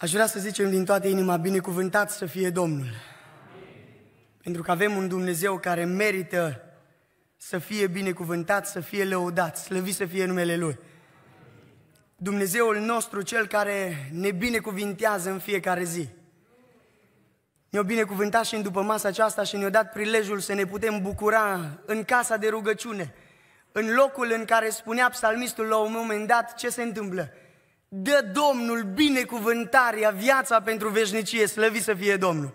Aș vrea să zicem din toată inima, binecuvântat să fie Domnul. Pentru că avem un Dumnezeu care merită să fie binecuvântat, să fie lăudat, slăvit să fie numele Lui. Dumnezeul nostru, Cel care ne binecuvintează în fiecare zi. Ne-a binecuvântat și în după masa aceasta și ne-a dat prilejul să ne putem bucura în casa de rugăciune, în locul în care spunea psalmistul la un moment dat ce se întâmplă. Dă Domnul binecuvântarea, viața pentru veșnicie, slăvi să fie Domnul.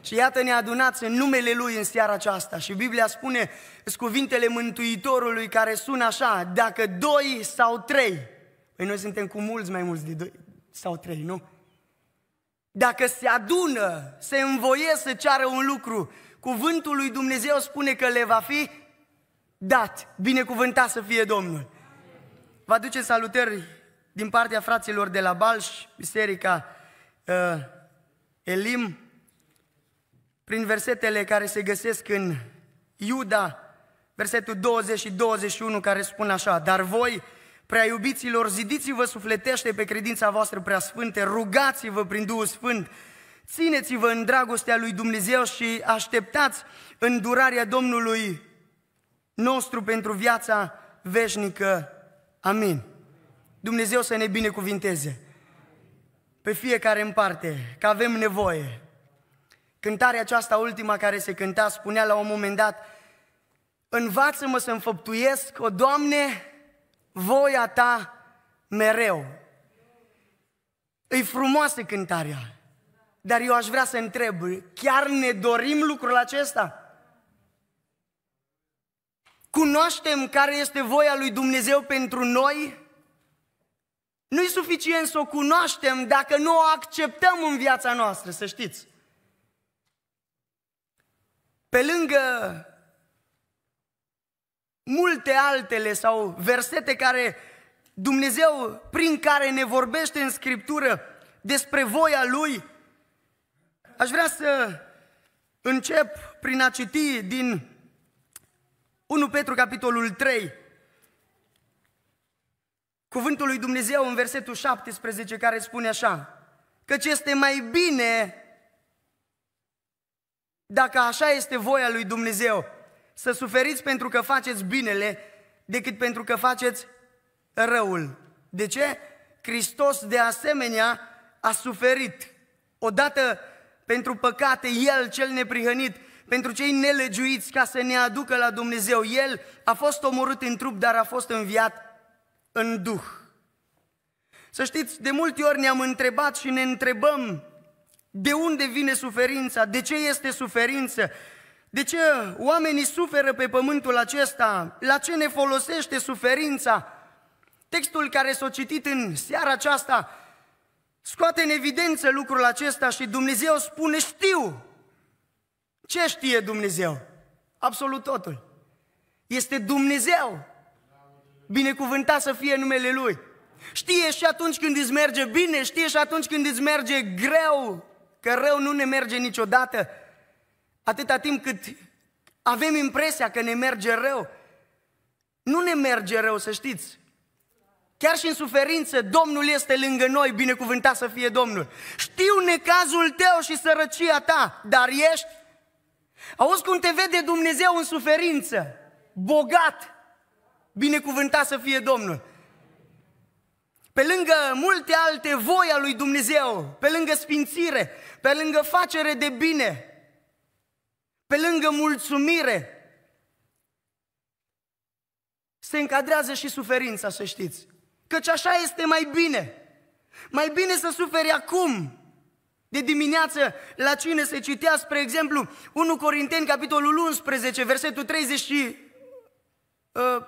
Și iată ne adunați în numele Lui în seara aceasta. Și Biblia spune cuvintele Mântuitorului care sună așa, dacă doi sau trei, păi noi suntem cu mulți mai mulți de doi sau trei, nu? Dacă se adună, se învoie să ceară un lucru, cuvântul lui Dumnezeu spune că le va fi dat. Binecuvântat să fie Domnul. Vă aduce salutări din partea fraților de la Balș, biserica uh, Elim, prin versetele care se găsesc în Iuda, versetul 20 și 21, care spun așa, Dar voi, prea iubiților, zidiți-vă sufletește pe credința voastră prea sfântă, rugați-vă prin Duhul Sfânt, țineți-vă în dragostea lui Dumnezeu și așteptați îndurarea Domnului nostru pentru viața veșnică. Amin. Dumnezeu să ne binecuvinteze pe fiecare în parte, că avem nevoie. Cântarea aceasta ultima care se cânta spunea la un moment dat, învață-mă să înfăptuiesc, o Doamne, voia Ta mereu. E frumoasă cântarea, dar eu aș vrea să întreb, chiar ne dorim lucrul acesta? Cunoaștem care este voia lui Dumnezeu pentru noi? Nu-i suficient să o cunoaștem dacă nu o acceptăm în viața noastră, să știți. Pe lângă multe altele sau versete care Dumnezeu prin care ne vorbește în Scriptură despre voia Lui, aș vrea să încep prin a citi din 1 Petru capitolul 3, cuvântul lui Dumnezeu în versetul 17 care spune așa, că ce este mai bine dacă așa este voia lui Dumnezeu, să suferiți pentru că faceți binele decât pentru că faceți răul. De ce? Hristos de asemenea a suferit. Odată pentru păcate, El cel neprihănit, pentru cei nelegiuiți ca să ne aducă la Dumnezeu. El a fost omorât în trup, dar a fost înviat în Duh. Să știți, de multe ori ne-am întrebat și ne întrebăm de unde vine suferința, de ce este suferință, de ce oamenii suferă pe pământul acesta, la ce ne folosește suferința. Textul care s-a citit în seara aceasta scoate în evidență lucrul acesta și Dumnezeu spune știu. Ce știe Dumnezeu? Absolut totul. Este Dumnezeu. Binecuvântat să fie numele Lui. Știe și atunci când îți merge bine, știe și atunci când îți merge greu, că rău nu ne merge niciodată. Atâta timp cât avem impresia că ne merge rău. Nu ne merge rău, să știți. Chiar și în suferință, Domnul este lângă noi, binecuvântat să fie Domnul. Știu necazul tău și sărăcia ta, dar ești... Auzi cum te vede Dumnezeu în suferință, bogat, Binecuvântat să fie Domnul! Pe lângă multe alte voi a lui Dumnezeu, pe lângă sfințire, pe lângă facere de bine, pe lângă mulțumire, se încadrează și suferința, să știți. Căci așa este mai bine. Mai bine să suferi acum, de dimineață, la cine se citea, spre exemplu, 1 Corinteni, capitolul 11, versetul 30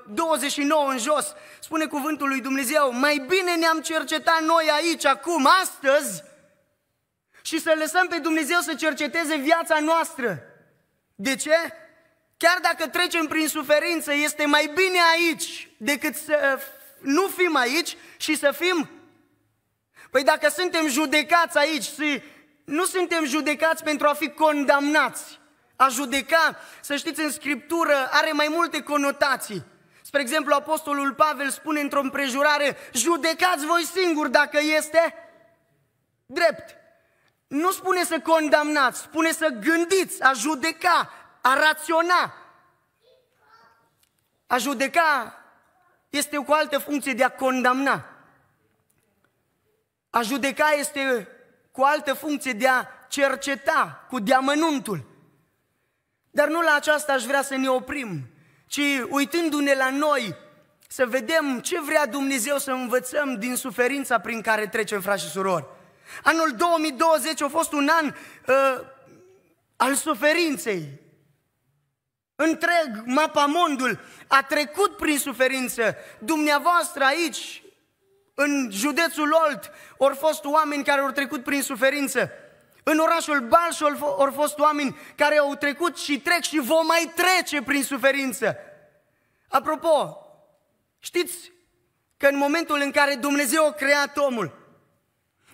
29 uh, în jos, spune cuvântul lui Dumnezeu, mai bine ne-am cercetat noi aici, acum, astăzi, și să lăsăm pe Dumnezeu să cerceteze viața noastră. De ce? Chiar dacă trecem prin suferință, este mai bine aici decât să uh, nu fim aici și să fim. Păi dacă suntem judecați aici și nu suntem judecați pentru a fi condamnați, a judeca, să știți, în Scriptură are mai multe conotații. Spre exemplu, Apostolul Pavel spune într-o împrejurare, judecați voi singuri dacă este drept. Nu spune să condamnați, spune să gândiți, a judeca, a raționa. A judeca este cu altă funcție de a condamna. A judeca este cu altă funcție de a cerceta cu diamănuntul. Dar nu la aceasta aș vrea să ne oprim, ci uitându-ne la noi, să vedem ce vrea Dumnezeu să învățăm din suferința prin care trecem, frați și surori. Anul 2020 a fost un an uh, al suferinței. Întreg mapamondul a trecut prin suferință. Dumneavoastră aici, în județul Olt, au fost oameni care au trecut prin suferință. În orașul Balș au fost oameni care au trecut și trec și vom mai trece prin suferință. Apropo, știți că în momentul în care Dumnezeu a creat omul,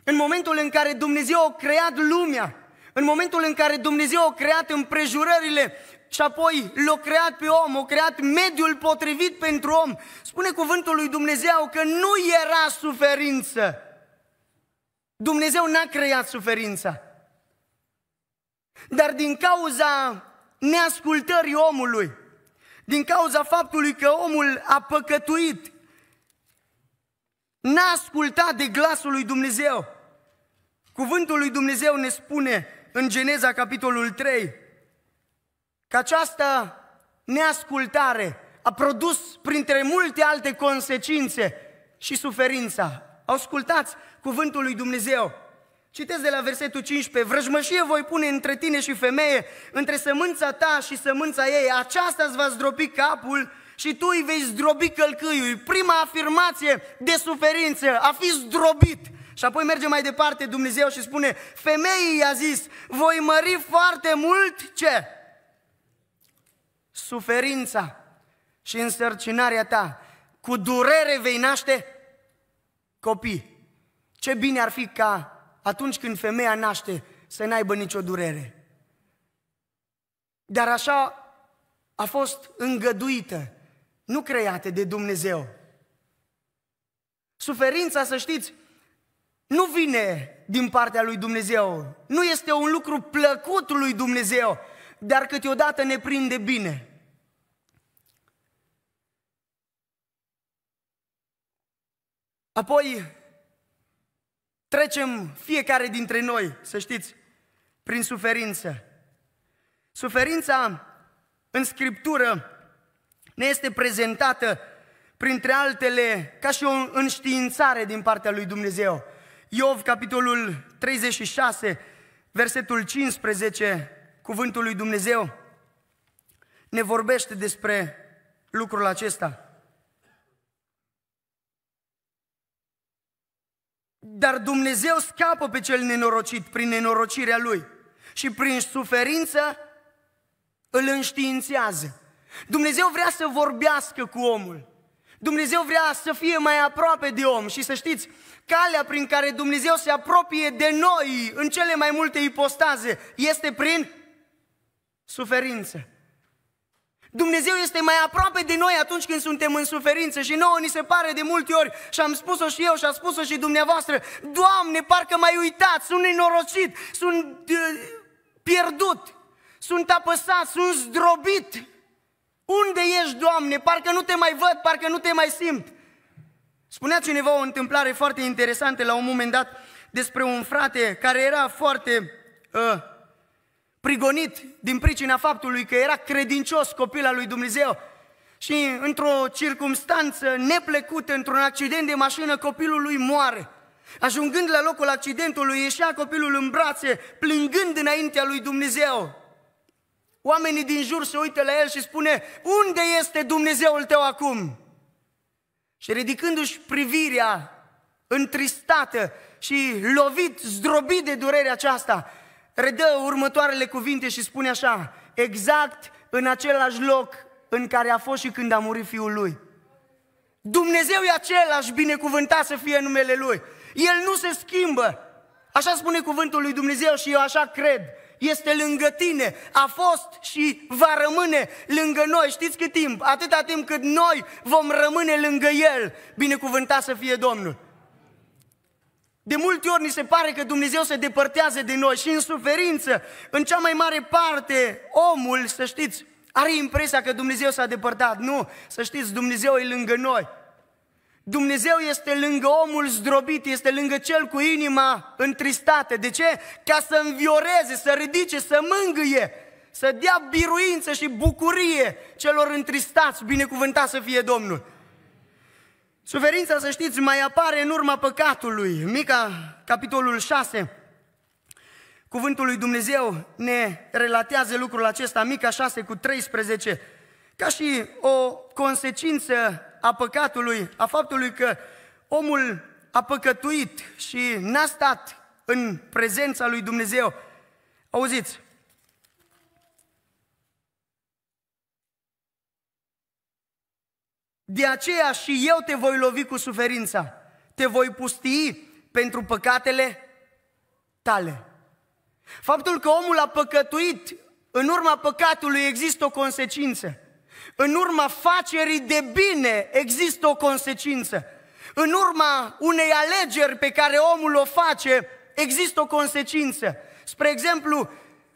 în momentul în care Dumnezeu a creat lumea, în momentul în care Dumnezeu a creat împrejurările și apoi l-a creat pe om, a creat mediul potrivit pentru om, spune cuvântul lui Dumnezeu că nu era suferință. Dumnezeu n-a creat suferința. Dar din cauza neascultării omului, din cauza faptului că omul a păcătuit, n-a ascultat de glasul lui Dumnezeu. Cuvântul lui Dumnezeu ne spune în Geneza capitolul 3 că această neascultare a produs printre multe alte consecințe și suferința. Ascultați cuvântul lui Dumnezeu. Citeți de la versetul 15, vrăjmășie voi pune între tine și femeie, între sămânța ta și sămânța ei, aceasta îți va zdrobi capul și tu îi vei zdrobi călcâiul. Prima afirmație de suferință, a fi zdrobit. Și apoi merge mai departe Dumnezeu și spune, femeii i-a zis, voi mări foarte mult ce? Suferința și însărcinarea ta. Cu durere vei naște copii. Ce bine ar fi ca atunci când femeia naște să n-aibă nicio durere. Dar așa a fost îngăduită, nu creată de Dumnezeu. Suferința, să știți, nu vine din partea lui Dumnezeu, nu este un lucru plăcut lui Dumnezeu, dar câteodată ne prinde bine. Apoi, Trecem fiecare dintre noi, să știți, prin suferință. Suferința în Scriptură ne este prezentată, printre altele, ca și o înștiințare din partea lui Dumnezeu. Iov, capitolul 36, versetul 15, cuvântul lui Dumnezeu ne vorbește despre lucrul acesta. Dar Dumnezeu scapă pe cel nenorocit prin nenorocirea lui și prin suferință îl înștiințează. Dumnezeu vrea să vorbească cu omul. Dumnezeu vrea să fie mai aproape de om și să știți, calea prin care Dumnezeu se apropie de noi în cele mai multe ipostaze este prin suferință. Dumnezeu este mai aproape de noi atunci când suntem în suferință și nouă ni se pare de multe ori și am spus-o și eu și a spus-o și dumneavoastră, Doamne, parcă mai uitat, sunt nenorocit, sunt uh, pierdut, sunt apăsat, sunt zdrobit. Unde ești, Doamne? Parcă nu te mai văd, parcă nu te mai simt. Spunea cineva o întâmplare foarte interesantă la un moment dat despre un frate care era foarte uh, prigonit din pricina faptului că era credincios copil al lui Dumnezeu. Și într-o circumstanță neplăcută, într-un accident de mașină, copilul lui moare. Ajungând la locul accidentului, ieșea copilul în brațe, plângând înaintea lui Dumnezeu. Oamenii din jur se uită la el și spune, unde este Dumnezeul tău acum? Și ridicându-și privirea întristată și lovit, zdrobit de durerea aceasta, redă următoarele cuvinte și spune așa, exact în același loc în care a fost și când a murit fiul lui. Dumnezeu e același, binecuvântat să fie numele Lui. El nu se schimbă. Așa spune cuvântul lui Dumnezeu și eu așa cred. Este lângă tine, a fost și va rămâne lângă noi. Știți cât timp? Atâta timp cât noi vom rămâne lângă El. Binecuvântat să fie Domnul. De multe ori ni se pare că Dumnezeu se depărtează de noi și în suferință, în cea mai mare parte, omul, să știți, are impresia că Dumnezeu s-a depărtat. Nu, să știți, Dumnezeu e lângă noi. Dumnezeu este lângă omul zdrobit, este lângă cel cu inima întristată. De ce? Ca să învioreze, să ridice, să mângâie, să dea biruință și bucurie celor întristați, binecuvântat să fie Domnul. Suferința, să știți, mai apare în urma păcatului. Mica, capitolul 6, cuvântul lui Dumnezeu ne relatează lucrul acesta, Mica 6 cu 13, ca și o consecință a păcatului, a faptului că omul a păcătuit și n-a stat în prezența lui Dumnezeu. Auziți, De aceea și eu te voi lovi cu suferința, te voi pustii pentru păcatele tale. Faptul că omul a păcătuit, în urma păcatului există o consecință. În urma facerii de bine există o consecință. În urma unei alegeri pe care omul o face, există o consecință. Spre exemplu,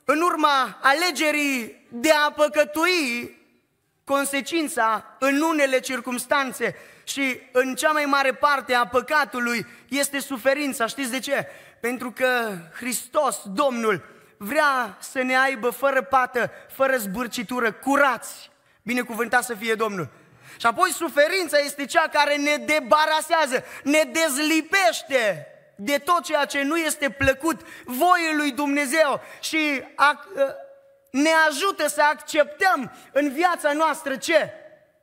în urma alegerii de a păcătui, Consecința, în unele circumstanțe și în cea mai mare parte a păcatului, este suferința. Știți de ce? Pentru că Hristos, Domnul, vrea să ne aibă fără pată, fără zbârcitură, curați. Binecuvântat să fie Domnul. Și apoi suferința este cea care ne debarasează, ne dezlipește de tot ceea ce nu este plăcut voii lui Dumnezeu și a, ne ajută să acceptăm în viața noastră ce?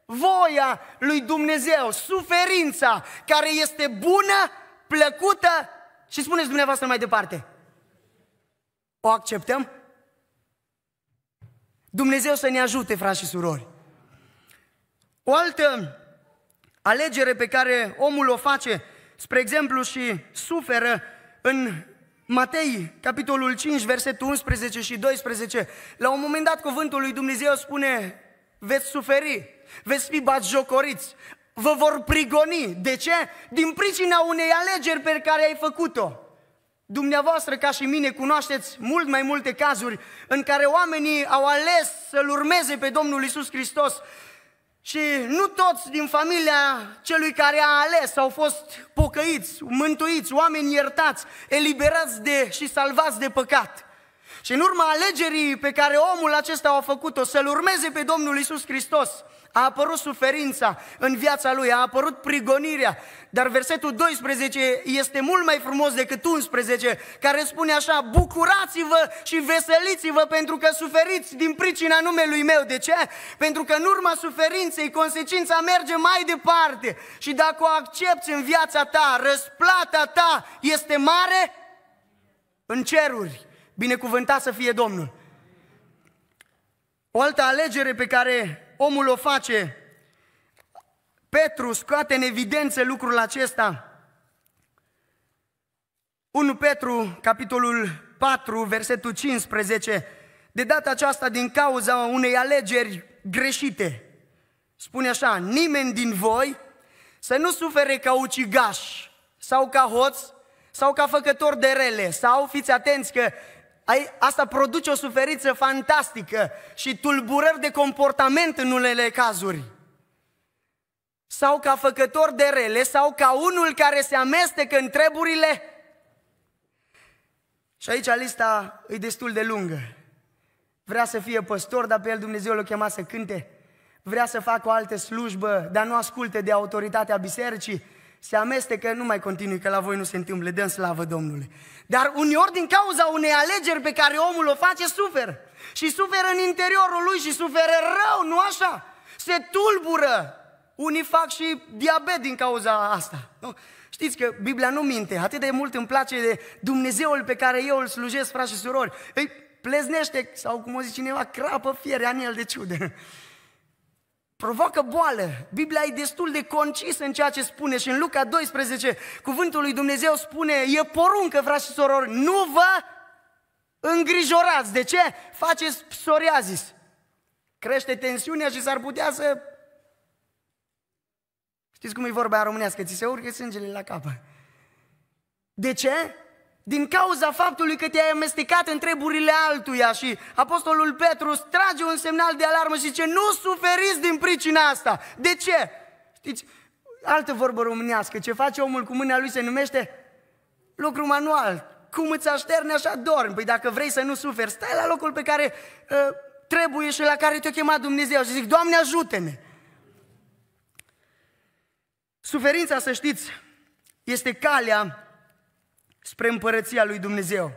Voia lui Dumnezeu, suferința care este bună, plăcută și spuneți dumneavoastră mai departe. O acceptăm? Dumnezeu să ne ajute, frați și surori. O altă alegere pe care omul o face, spre exemplu, și suferă în Matei, capitolul 5, versetul 11 și 12, la un moment dat cuvântul lui Dumnezeu spune, veți suferi, veți fi batjocoriți, vă vor prigoni. De ce? Din pricina unei alegeri pe care ai făcut-o. Dumneavoastră, ca și mine, cunoașteți mult mai multe cazuri în care oamenii au ales să-L urmeze pe Domnul Isus Hristos și nu toți din familia celui care a ales au fost pocăiți, mântuiți, oameni iertați, eliberați de și salvați de păcat. Și în urma alegerii pe care omul acesta a făcut-o, să-L urmeze pe Domnul Isus Hristos, a apărut suferința în viața lui, a apărut prigonirea. Dar versetul 12 este mult mai frumos decât 11, care spune așa, bucurați-vă și veseliți-vă pentru că suferiți din pricina numelui meu. De ce? Pentru că în urma suferinței consecința merge mai departe și dacă o accepti în viața ta, răsplata ta este mare în ceruri. Binecuvântat să fie Domnul. O altă alegere pe care omul o face. Petru scoate în evidență lucrul acesta. 1 Petru, capitolul 4, versetul 15. De data aceasta din cauza unei alegeri greșite. Spune așa, nimeni din voi să nu sufere ca ucigaș sau ca hoț sau ca făcător de rele sau fiți atenți că Asta produce o suferință fantastică și tulburări de comportament în unele cazuri. Sau ca făcător de rele, sau ca unul care se amestecă în treburile. Și aici lista e destul de lungă. Vrea să fie păstor, dar pe el Dumnezeu l-a chemat să cânte. Vrea să facă o altă slujbă, dar nu asculte de autoritatea bisericii se amestecă, nu mai continui, că la voi nu se întâmplă, dăm slavă Domnului. Dar uneori din cauza unei alegeri pe care omul o face, suferă. Și suferă în interiorul lui și suferă rău, nu așa? Se tulbură. Unii fac și diabet din cauza asta. Nu? Știți că Biblia nu minte, atât de mult îmi place de Dumnezeul pe care eu îl slujesc, frați și surori. Îi pleznește, sau cum o zice cineva, crapă fiere în el de ciudă provoacă boală. Biblia e destul de concis în ceea ce spune și în Luca 12, cuvântul lui Dumnezeu spune, e poruncă, frați și sorori, nu vă îngrijorați. De ce? Faceți psoriazis. Crește tensiunea și s-ar putea să... Știți cum e vorba românească? Ți se urcă sângele la capă. De ce? Din cauza faptului că te-ai amestecat în treburile altuia și apostolul Petru trage un semnal de alarmă și zice nu suferiți din pricina asta. De ce? Știți, altă vorbă românească, ce face omul cu mâna lui se numește lucru manual. Cum îți așterne așa dorm? Păi dacă vrei să nu suferi, stai la locul pe care uh, trebuie și la care te-a chemat Dumnezeu și zic, Doamne ajută-ne! Suferința, să știți, este calea spre împărăția lui Dumnezeu.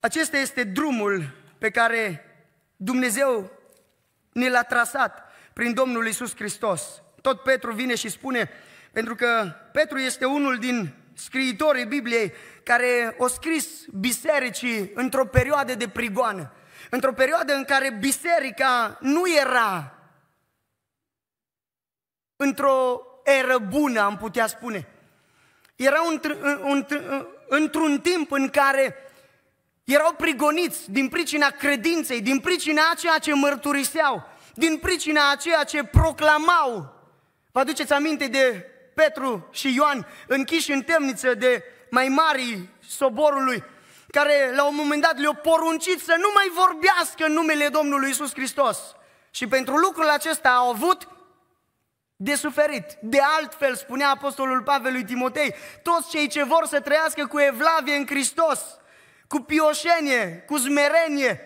Acesta este drumul pe care Dumnezeu ne l-a trasat prin Domnul Isus Hristos. Tot Petru vine și spune, pentru că Petru este unul din scriitorii Bibliei care o scris bisericii într-o perioadă de prigoană, într-o perioadă în care biserica nu era într-o eră bună, am putea spune erau într- într- într-un timp în care erau prigoniți din pricina credinței, din pricina a ceea ce mărturiseau, din pricina a ceea ce proclamau. Vă aduceți aminte de Petru și Ioan închiși în temniță de mai mari soborului, care la un moment dat le-au poruncit să nu mai vorbească în numele Domnului Isus Hristos. Și pentru lucrul acesta au avut de suferit. De altfel, spunea Apostolul Pavel lui Timotei, toți cei ce vor să trăiască cu evlavie în Hristos, cu pioșenie, cu zmerenie,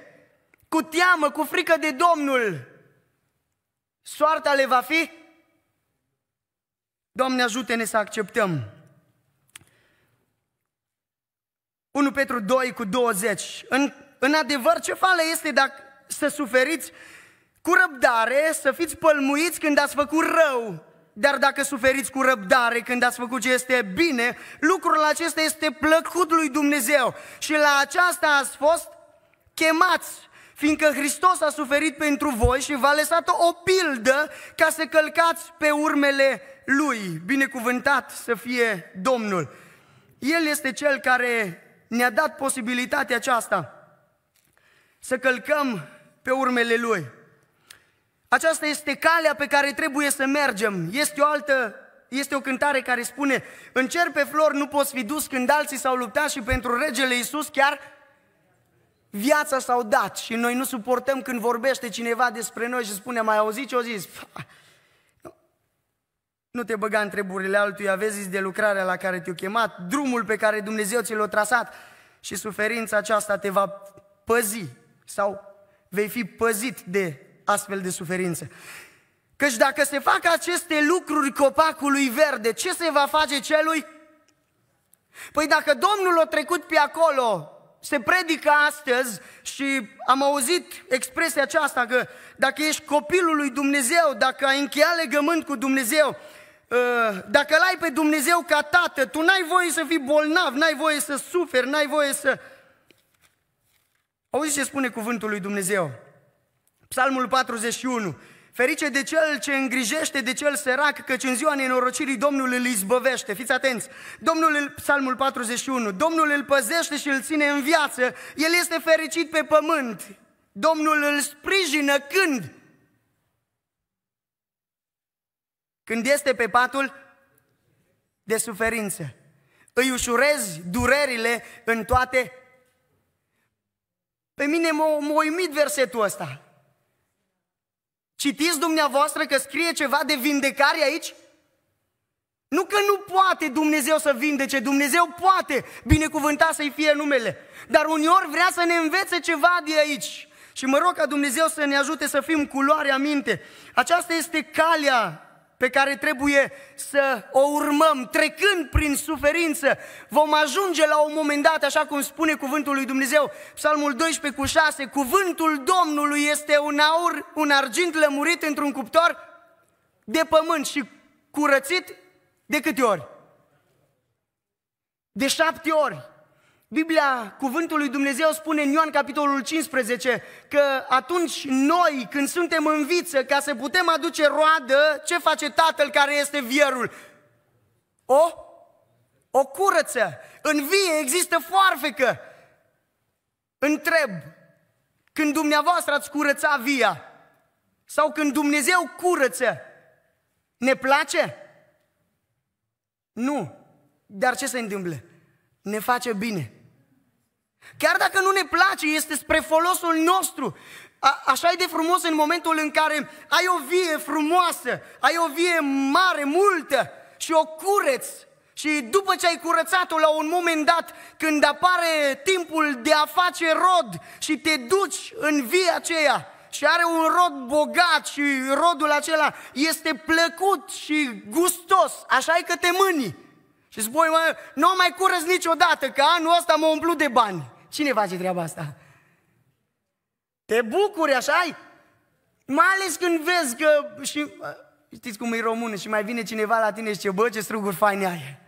cu teamă, cu frică de Domnul, soarta le va fi? Doamne, ajută-ne să acceptăm. 1 Petru 2 cu 20. În, în adevăr, ce fală este dacă să suferiți cu răbdare să fiți pălmuiți când ați făcut rău, dar dacă suferiți cu răbdare când ați făcut ce este bine, lucrul acesta este plăcut lui Dumnezeu și la aceasta ați fost chemați, fiindcă Hristos a suferit pentru voi și v-a lăsat o pildă ca să călcați pe urmele Lui, binecuvântat să fie Domnul. El este Cel care ne-a dat posibilitatea aceasta să călcăm pe urmele Lui. Aceasta este calea pe care trebuie să mergem. Este o altă, este o cântare care spune În cer pe flori nu poți fi dus când alții s-au luptat și pentru regele Iisus chiar viața s-au dat și noi nu suportăm când vorbește cineva despre noi și spune mai auzit ce-o zis? Nu te băga în treburile altuia, vezi de lucrarea la care te-a chemat, drumul pe care Dumnezeu ți l-a trasat și suferința aceasta te va păzi sau vei fi păzit de astfel de suferințe. Căci dacă se fac aceste lucruri copacului verde, ce se va face celui? Păi dacă Domnul a trecut pe acolo, se predică astăzi și am auzit expresia aceasta că dacă ești copilul lui Dumnezeu, dacă ai încheiat legământ cu Dumnezeu, ă, dacă l-ai pe Dumnezeu ca tată, tu n-ai voie să fii bolnav, n-ai voie să suferi, n-ai voie să... Auzi ce spune cuvântul lui Dumnezeu? Psalmul 41. Ferice de cel ce îngrijește de cel sărac, căci în ziua nenorocirii Domnul îl izbăvește. Fiți atenți! Domnul, psalmul 41, Domnul îl păzește și îl ține în viață, el este fericit pe pământ. Domnul îl sprijină când? Când este pe patul de suferință. Îi ușurezi durerile în toate. Pe mine m-a uimit versetul ăsta. Citiți dumneavoastră că scrie ceva de vindecare aici? Nu că nu poate Dumnezeu să vindece, Dumnezeu poate binecuvânta să-i fie numele, dar uneori vrea să ne învețe ceva de aici. Și mă rog ca Dumnezeu să ne ajute să fim culoare aminte. Aceasta este calea pe care trebuie să o urmăm, trecând prin suferință, vom ajunge la un moment dat, așa cum spune cuvântul lui Dumnezeu, Psalmul 12 cu 6, cuvântul Domnului este un aur, un argint lămurit într-un cuptor de pământ și curățit de câte ori? De șapte ori. Biblia, cuvântul lui Dumnezeu spune în Ioan capitolul 15 că atunci noi când suntem în viță ca să putem aduce roadă, ce face Tatăl care este vierul? O? O curăță. În vie există foarfecă. Întreb, când dumneavoastră ați curăța via sau când Dumnezeu curăță, ne place? Nu. Dar ce se întâmplă? Ne face bine. Chiar dacă nu ne place, este spre folosul nostru. A, așa e de frumos în momentul în care ai o vie frumoasă, ai o vie mare, multă și o cureți. Și după ce ai curățat-o la un moment dat, când apare timpul de a face rod și te duci în via aceea și are un rod bogat și rodul acela este plăcut și gustos, așa e că te mâni. Și spui, mă, nu mai curăț niciodată, că anul ăsta mă umplut de bani. Cine face treaba asta? Te bucuri, așa -i? Mai ales când vezi că... Și, știți cum e român și mai vine cineva la tine și zice, bă, ce struguri faine ai.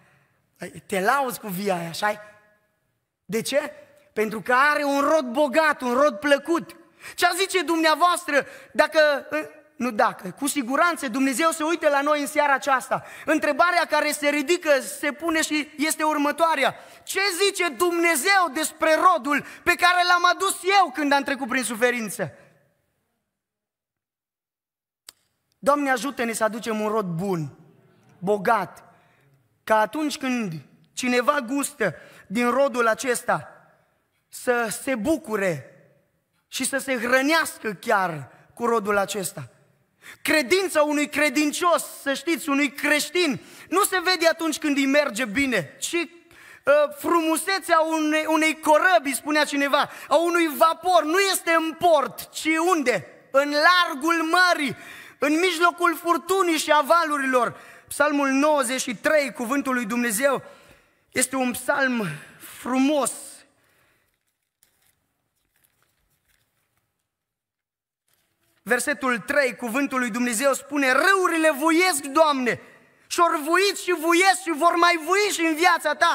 Păi, te lauzi cu via aia, așa -i? De ce? Pentru că are un rod bogat, un rod plăcut. Ce a zice dumneavoastră dacă nu dacă. Cu siguranță Dumnezeu se uită la noi în seara aceasta. Întrebarea care se ridică, se pune și este următoarea. Ce zice Dumnezeu despre rodul pe care l-am adus eu când am trecut prin suferință? Doamne ajută-ne să aducem un rod bun, bogat, ca atunci când cineva gustă din rodul acesta să se bucure și să se hrănească chiar cu rodul acesta. Credința unui credincios, să știți, unui creștin, nu se vede atunci când îi merge bine, ci uh, frumusețea unei, unei corăbii, spunea cineva, a unui vapor, nu este în port, ci unde? În largul mării, în mijlocul furtunii și a valurilor. Psalmul 93, cuvântul lui Dumnezeu, este un psalm frumos, versetul 3, cuvântul lui Dumnezeu spune, răurile voiesc, Doamne, și ori vuit și voiesc și vor mai voi și în viața ta.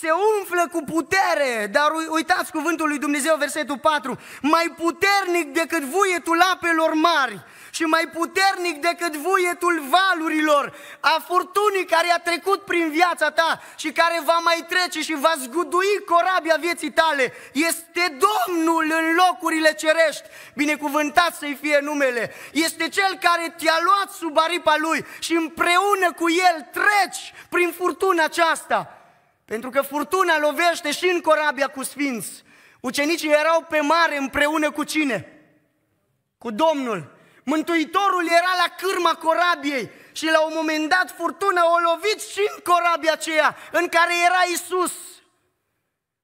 Se umflă cu putere, dar uitați cuvântul lui Dumnezeu, versetul 4, mai puternic decât vuietul apelor mari și mai puternic decât vuietul valurilor, a furtunii care a trecut prin viața ta și care va mai trece și va zgudui corabia vieții tale. Este Domnul în locurile cerești, binecuvântat să-i fie numele. Este Cel care te-a luat sub aripa Lui și împreună cu El treci prin furtuna aceasta. Pentru că furtuna lovește și în corabia cu sfinți. Ucenicii erau pe mare împreună cu cine? Cu Domnul. Mântuitorul era la cârma corabiei și la un moment dat furtuna o lovit și în corabia aceea în care era Isus.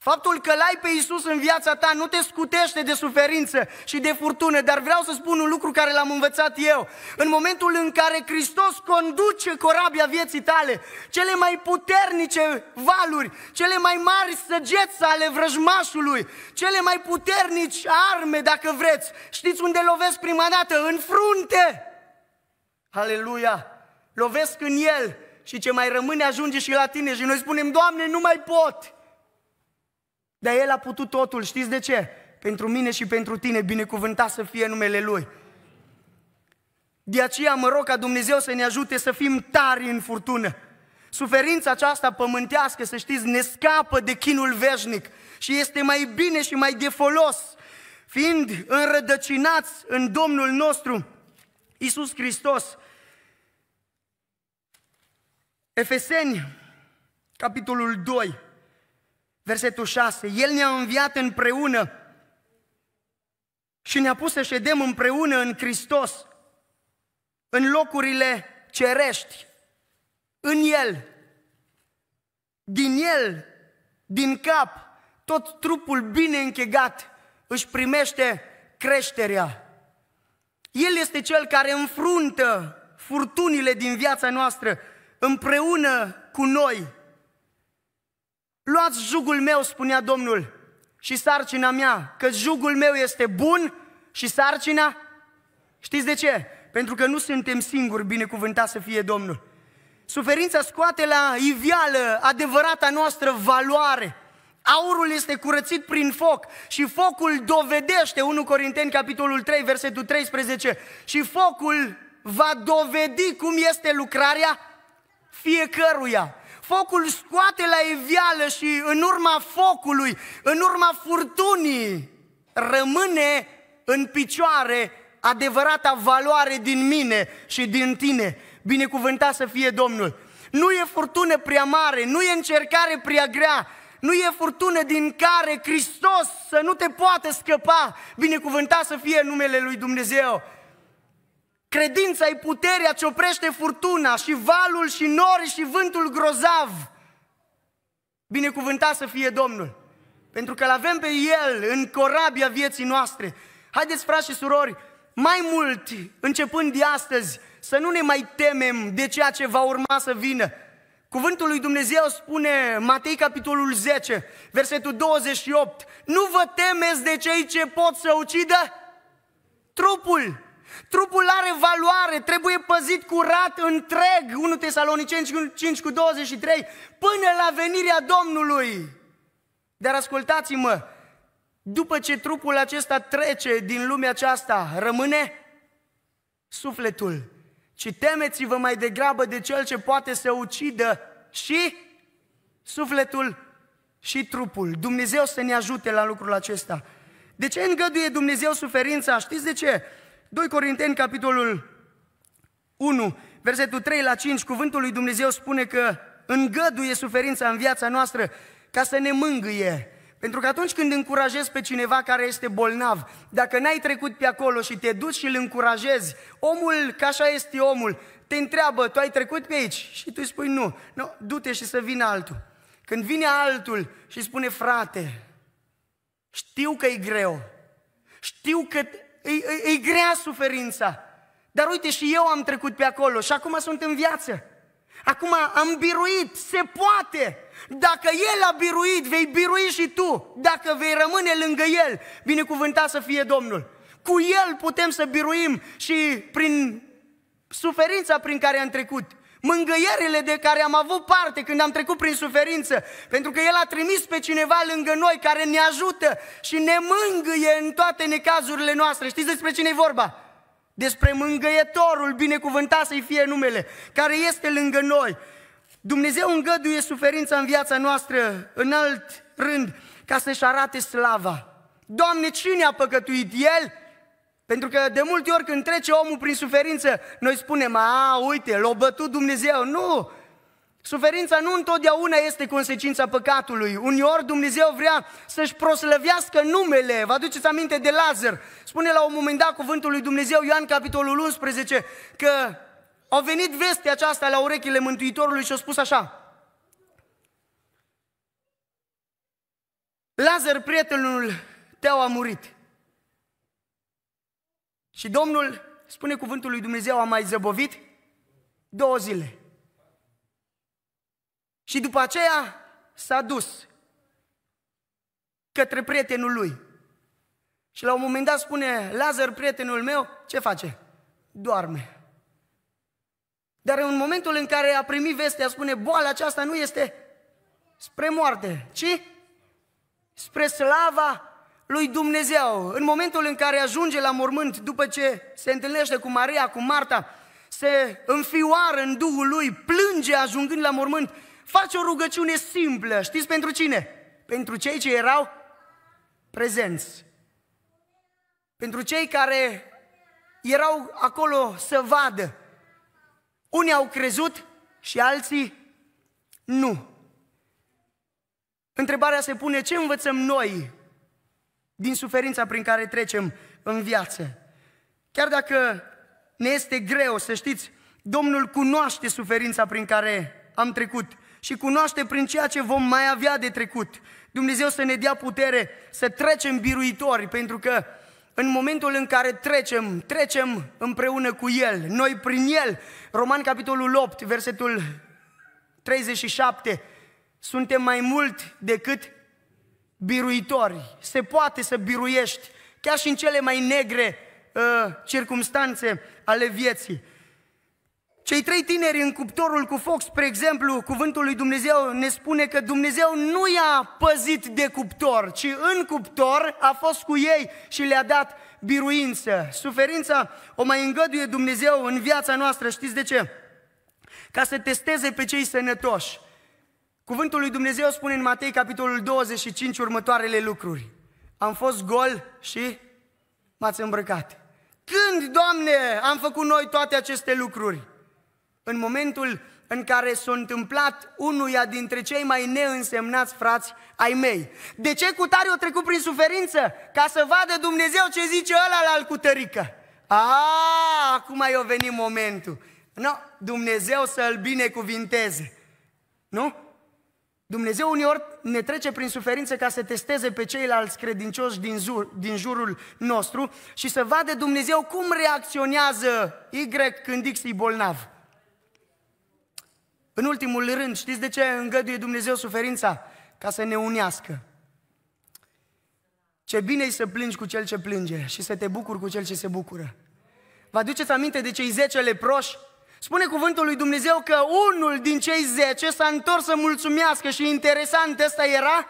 Faptul că l-ai pe Iisus în viața ta nu te scutește de suferință și de furtună, dar vreau să spun un lucru care l-am învățat eu. În momentul în care Hristos conduce corabia vieții tale, cele mai puternice valuri, cele mai mari săgeți ale vrăjmașului, cele mai puternici arme, dacă vreți, știți unde lovesc prima dată? În frunte! Aleluia! Lovesc în el și ce mai rămâne ajunge și la tine și noi spunem, Doamne, nu mai pot! Dar El a putut totul, știți de ce? Pentru mine și pentru tine, binecuvântat să fie numele Lui. De aceea mă rog ca Dumnezeu să ne ajute să fim tari în furtună. Suferința aceasta pământească, să știți, ne scapă de chinul veșnic și este mai bine și mai de folos. Fiind înrădăcinați în Domnul nostru, Isus Hristos, Efeseni, capitolul 2, Versetul 6. El ne-a înviat împreună și ne-a pus să ședem împreună în Hristos, în locurile cerești, în El, din El, din cap, tot trupul bine închegat își primește creșterea. El este cel care înfruntă furtunile din viața noastră împreună cu noi. Luați jugul meu, spunea Domnul, și sarcina mea, că jugul meu este bun și sarcina. Știți de ce? Pentru că nu suntem singuri, binecuvântat să fie Domnul. Suferința scoate la ivială adevărata noastră valoare. Aurul este curățit prin foc și focul dovedește, 1 Corinteni, capitolul 3, versetul 13, și focul va dovedi cum este lucrarea fiecăruia focul scoate la evială și în urma focului, în urma furtunii, rămâne în picioare adevărata valoare din mine și din tine. Binecuvântat să fie Domnul! Nu e furtună prea mare, nu e încercare prea grea, nu e furtună din care Hristos să nu te poată scăpa. Binecuvântat să fie numele lui Dumnezeu! Credința e puterea ce oprește furtuna și valul și nori și vântul grozav. Binecuvântat să fie Domnul, pentru că l-avem pe El în corabia vieții noastre. Haideți, frați și surori, mai mult, începând de astăzi, să nu ne mai temem de ceea ce va urma să vină. Cuvântul lui Dumnezeu spune, Matei capitolul 10, versetul 28, Nu vă temeți de cei ce pot să ucidă trupul, Trupul are valoare, trebuie păzit curat întreg, 1 Tesaloniceni 5 cu 23, până la venirea Domnului. Dar ascultați-mă, după ce trupul acesta trece din lumea aceasta, rămâne sufletul. Ci temeți-vă mai degrabă de cel ce poate să ucidă și sufletul și trupul. Dumnezeu să ne ajute la lucrul acesta. De ce îngăduie Dumnezeu suferința? Știți de ce? 2 Corinteni, capitolul 1, versetul 3 la 5, cuvântul lui Dumnezeu spune că îngăduie suferința în viața noastră ca să ne mângâie. Pentru că atunci când încurajezi pe cineva care este bolnav, dacă n-ai trecut pe acolo și te duci și îl încurajezi, omul, ca așa este omul, te întreabă, tu ai trecut pe aici? Și tu îi spui nu, nu du-te și să vină altul. Când vine altul și spune, frate, știu că e greu, știu că e, e, e grea suferința. Dar uite, și eu am trecut pe acolo și acum sunt în viață. Acum am biruit, se poate. Dacă El a biruit, vei birui și tu. Dacă vei rămâne lângă El, binecuvântat să fie Domnul. Cu El putem să biruim și prin suferința prin care am trecut mângâierile de care am avut parte când am trecut prin suferință, pentru că El a trimis pe cineva lângă noi care ne ajută și ne mângâie în toate necazurile noastre. Știți despre cine e vorba? Despre mângâietorul, binecuvântat să-i fie numele, care este lângă noi. Dumnezeu îngăduie suferința în viața noastră, în alt rând, ca să-și arate slava. Doamne, cine a păcătuit? El? Pentru că de multe ori când trece omul prin suferință, noi spunem, a, uite, l-a bătut Dumnezeu. Nu! Suferința nu întotdeauna este consecința păcatului. Uneori Dumnezeu vrea să-și proslăvească numele. Vă aduceți aminte de Lazar. Spune la un moment dat cuvântul lui Dumnezeu, Ioan capitolul 11, că a venit vestea aceasta la urechile Mântuitorului și a spus așa. Lazar, prietenul tău, a murit. Și Domnul, spune cuvântul lui Dumnezeu, a mai zăbovit două zile. Și după aceea s-a dus către prietenul lui. Și la un moment dat spune, Lazar, prietenul meu, ce face? Doarme. Dar în momentul în care a primit vestea, spune, boala aceasta nu este spre moarte, ci spre slava lui Dumnezeu. În momentul în care ajunge la mormânt, după ce se întâlnește cu Maria, cu Marta, se înfioară în Duhul lui, plânge ajungând la mormânt, face o rugăciune simplă. Știți pentru cine? Pentru cei ce erau prezenți. Pentru cei care erau acolo să vadă. Unii au crezut și alții nu. Întrebarea se pune, ce învățăm noi din suferința prin care trecem în viață. Chiar dacă ne este greu, să știți, Domnul cunoaște suferința prin care am trecut și cunoaște prin ceea ce vom mai avea de trecut. Dumnezeu să ne dea putere să trecem biruitori, pentru că în momentul în care trecem, trecem împreună cu El, noi prin El. Roman capitolul 8, versetul 37, suntem mai mult decât biruitori. Se poate să biruiești chiar și în cele mai negre uh, circumstanțe ale vieții. Cei trei tineri în cuptorul cu foc, spre exemplu, cuvântul lui Dumnezeu ne spune că Dumnezeu nu i-a păzit de cuptor, ci în cuptor a fost cu ei și le-a dat biruință. Suferința o mai îngăduie Dumnezeu în viața noastră, știți de ce? Ca să testeze pe cei sănătoși. Cuvântul lui Dumnezeu spune în Matei, capitolul 25, următoarele lucruri. Am fost gol și m-ați îmbrăcat. Când, Doamne, am făcut noi toate aceste lucruri? În momentul în care s-a întâmplat unuia dintre cei mai neînsemnați frați ai mei. De ce cu tare o trecut prin suferință? Ca să vadă Dumnezeu ce zice ăla la cu tărică. A, acum i-a venit momentul. Nu, no, Dumnezeu să-l binecuvinteze. Nu? Dumnezeu uneori ne trece prin suferințe ca să testeze pe ceilalți credincioși din, zur, din jurul nostru și să vadă Dumnezeu cum reacționează Y când X e bolnav. În ultimul rând, știți de ce îngăduie Dumnezeu suferința? Ca să ne unească. Ce bine e să plângi cu cel ce plânge și să te bucuri cu cel ce se bucură. Vă aduceți aminte de cei zece leproși Spune cuvântul lui Dumnezeu că unul din cei zece s-a întors să mulțumească și interesant ăsta era.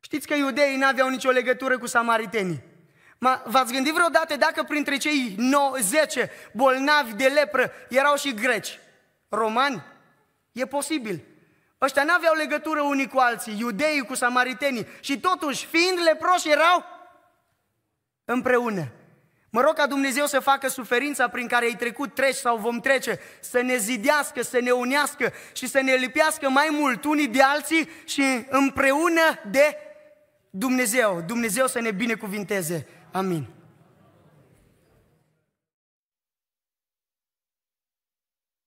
Știți că iudeii n-aveau nicio legătură cu samaritenii. V-ați gândit vreodată dacă printre cei 10 bolnavi de lepră erau și greci, romani? E posibil. Ăștia n-aveau legătură unii cu alții, iudeii cu samaritenii. Și totuși, fiind leproși, erau împreună. Mă rog ca Dumnezeu să facă suferința prin care ai trecut, treci sau vom trece, să ne zidească, să ne unească și să ne lipească mai mult unii de alții și împreună de Dumnezeu. Dumnezeu să ne binecuvinteze. Amin.